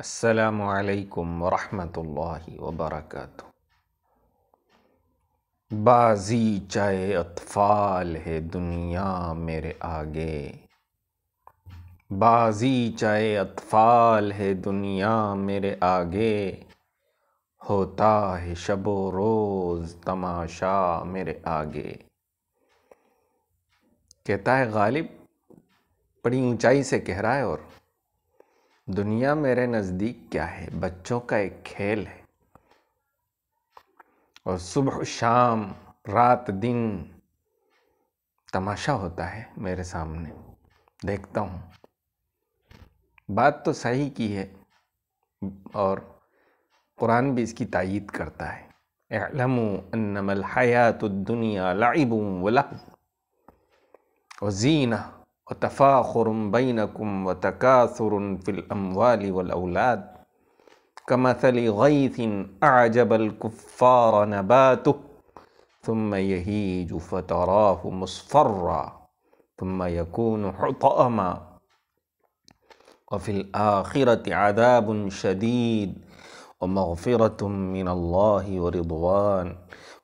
असलकम वरहमतुल्लि वबरक बाजी चाहे अतफ़ाल है दुनिया मेरे आगे बाजी चाहे अतफ़ाल है दुनिया मेरे आगे होता है शब रोज़ तमाशा मेरे आगे कहता है गालिब बड़ी ऊंचाई से कह रहा है और दुनिया मेरे नज़दीक क्या है बच्चों का एक खेल है और सुबह शाम रात दिन तमाशा होता है मेरे सामने देखता हूँ बात तो सही की है और कुरान भी इसकी तइद करता है अलमु अन्नमल हयात दुनिया लाइबू वला वजीना وتفاخر بينكم وتكاثر في الأموال والأولاد كمثل غيث أعجب الكفار نباته ثم يهيج فتراه مصفرا ثم يكون حطأما وفي الآخرة عذاب شديد ومغفرة من الله ورضوان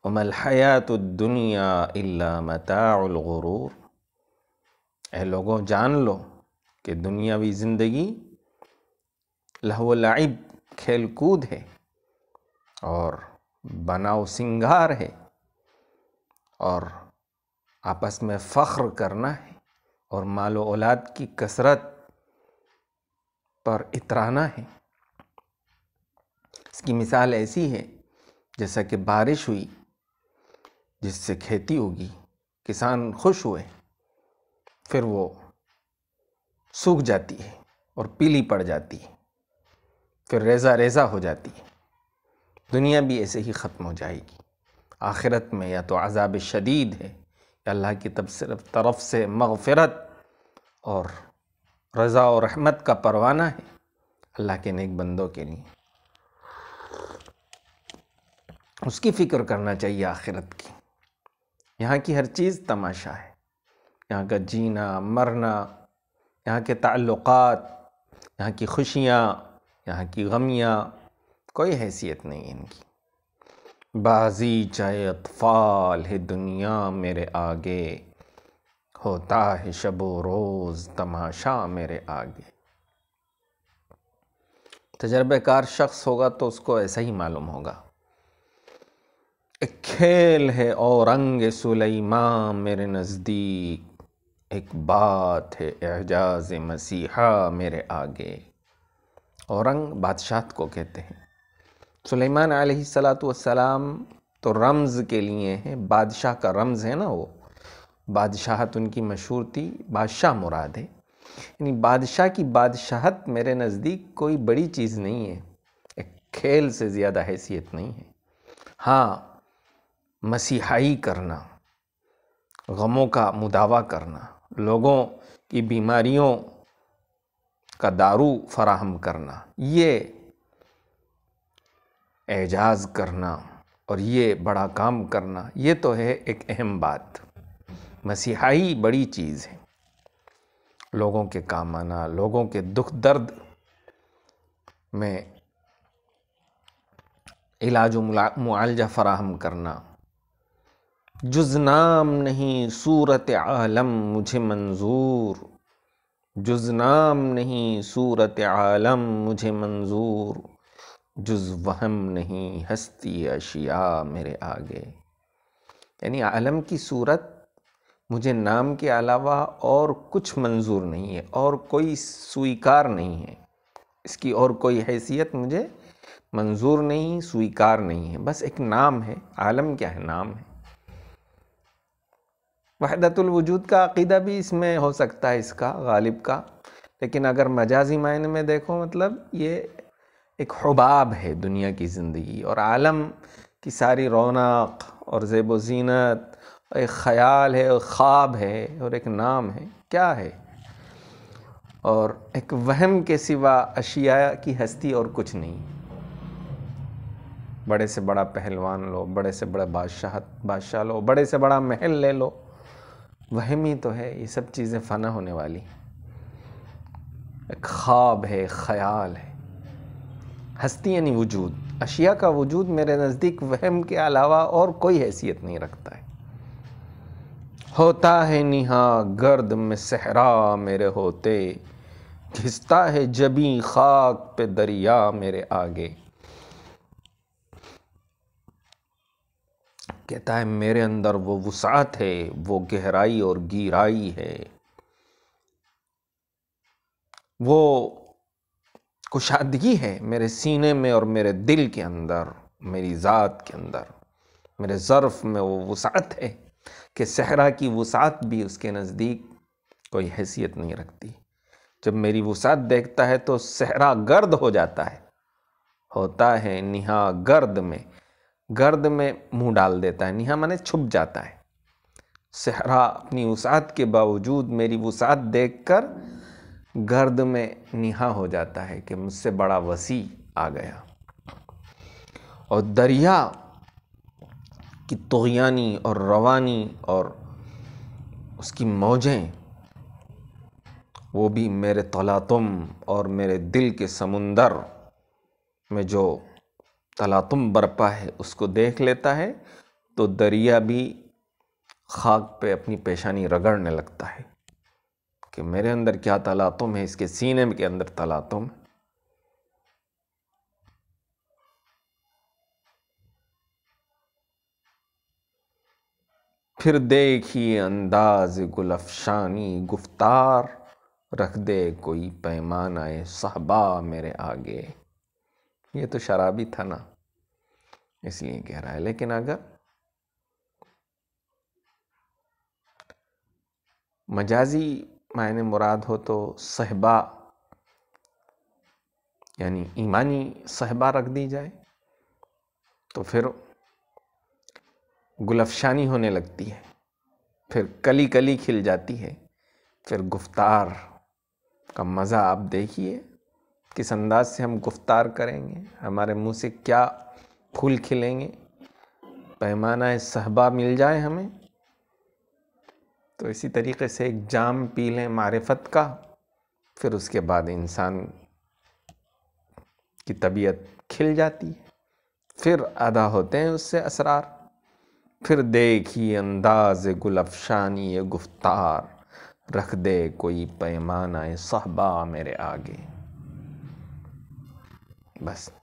وما الحياة الدنيا إلا متاع الغرور ए लोगों जान लो कि दुनियावी ज़िंदगी लहोलाइब खेल कूद है और बनाओ सिंगार है और आपस में फ़ख्र करना है और माल औलाद की कसरत पर इतराना है इसकी मिसाल ऐसी है जैसा कि बारिश हुई जिससे खेती होगी किसान खुश हुए फिर वो सूख जाती है और पीली पड़ जाती है फिर रेजा रेजा हो जाती है दुनिया भी ऐसे ही ख़त्म हो जाएगी आखिरत में या तो अजाब शदीद है या अल्लाह की तब तरफ से मगफ़रत और रज़ा और रहमत का परवाना है अल्लाह के नेक बंदों के लिए उसकी फ़िक्र करना चाहिए आखिरत की यहाँ की हर चीज़ तमाशा है यहाँ का जीना मरना यहाँ के ताल्लुक़ात यहाँ की खुशियाँ यहाँ की गमियाँ कोई हैसियत नहीं इनकी बाजी चाहे अतफ़ाल है दुनिया मेरे आगे होता है शब रोज़ तमाशा मेरे आगे तजर्बेकार शख्स होगा तो उसको ऐसा ही मालूम होगा एक खेल है और रंग सुलेमा मेरे नज़दीक एक बात है एजाज मसीहा मेरे आगे औरंग बादशाह को कहते हैं सुलेमान सलाम तो रमज़ के लिए हैं बादशाह का रमज़ है ना वो बादशाहत उनकी मशहूर थी बादशाह मुराद है यानी बादशाह की बादशाहत मेरे नज़दीक कोई बड़ी चीज़ नहीं है एक खेल से ज़्यादा हैसियत नहीं है हाँ मसीहाई करना गमों का मुदावा करना लोगों की बीमारियों का दारू फराहम करना ये एजाज करना और ये बड़ा काम करना ये तो है एक अहम बात मसीहाई बड़ी चीज़ है लोगों के काम आना लोगों के दुख दर्द में इलाज मुआलजा फराहम करना जुज नाम नहीं सूरत आलम मुझे मंजूर जुज नाम नहीं सूरत आलम मुझे मंजूर जुज वहम नहीं हस्ती अशिया मेरे आगे यानी आलम की सूरत मुझे नाम के अलावा और कुछ मंजूर नहीं है और कोई स्वीकार नहीं है इसकी और कोई हैसियत मुझे मंजूर नहीं स्वीकार नहीं है बस एक नाम है आलम क्या है नाम है वहदतुलवजूद का अकीदा भी इसमें हो सकता है इसका गालिब का लेकिन अगर मजाजी मायने में देखो मतलब ये एक हबाब है दुनिया की ज़िंदगी और आलम की सारी रौनक और जेब जीनत एक ख़याल है और ख़्वाब है और एक नाम है क्या है और एक वहम के सिवा अशिया की हस्ती और कुछ नहीं बड़े से बड़ा पहलवान लो बड़े से बड़ा बादशाह बादशाह लो बड़े से बड़ा महल ले लो वहम ही तो है ये सब चीज़ें फ़ना होने वाली एक ख्वाब है ख्याल है हस्ती यानी वजूद अशिया का वजूद मेरे नज़दीक वहम के अलावा और कोई हैसियत नहीं रखता है होता है निहा गर्द में सहरा मेरे होते घिसता है जबी खाक पे दरिया मेरे आगे कहता है मेरे अंदर वो वसात है वो गहराई और गिराई है वो कुशादगी है मेरे सीने में और मेरे दिल के अंदर मेरी ज़ात के अंदर मेरे ज़र्फ़ में वो वसात है कि सहरा की वसात भी उसके नज़दीक कोई हैसियत नहीं रखती जब मेरी वसात देखता है तो सहरा गर्द हो जाता है होता है निहा गर्द में गर्द में मुंह डाल देता है निहा माने छुप जाता है सहरा अपनी वसात के बावजूद मेरी वसात देखकर गर्द में निहा हो जाता है कि मुझसे बड़ा वसी आ गया और दरिया की तोयानी और रवानी और उसकी मौजें वो भी मेरे तलातुम और मेरे दिल के समुंदर में जो तलातुम बरपा है उसको देख लेता है तो दरिया भी खाक पे अपनी पेशानी रगड़ने लगता है कि मेरे अंदर क्या तलातुम है इसके सीने के अंदर तलातुम फिर देखिए अंदाज गुलफशानी गुफ्तार रख दे कोई पैमाना सहबा मेरे आगे ये तो शराबी था ना इसलिए कह रहा है लेकिन अगर मजाजी मायने मुराद हो तो सहबा यानी ईमानी सहबा रख दी जाए तो फिर गुलफशानी होने लगती है फिर कली कली खिल जाती है फिर गुफ्तार का मज़ा आप देखिए किस अंदाज से हम गुफ्तार करेंगे हमारे मुंह से क्या फूल खिलेंगे पैमाना सहबा मिल जाए हमें तो इसी तरीके से एक जाम पी लें मारफत का फिर उसके बाद इंसान की तबीयत खिल जाती है फिर अदा होते हैं उससे असरार फिर देखिए अंदाज गुलफशानी गुफ्तार रख दे कोई पैमाना सहबा मेरे आगे Basse.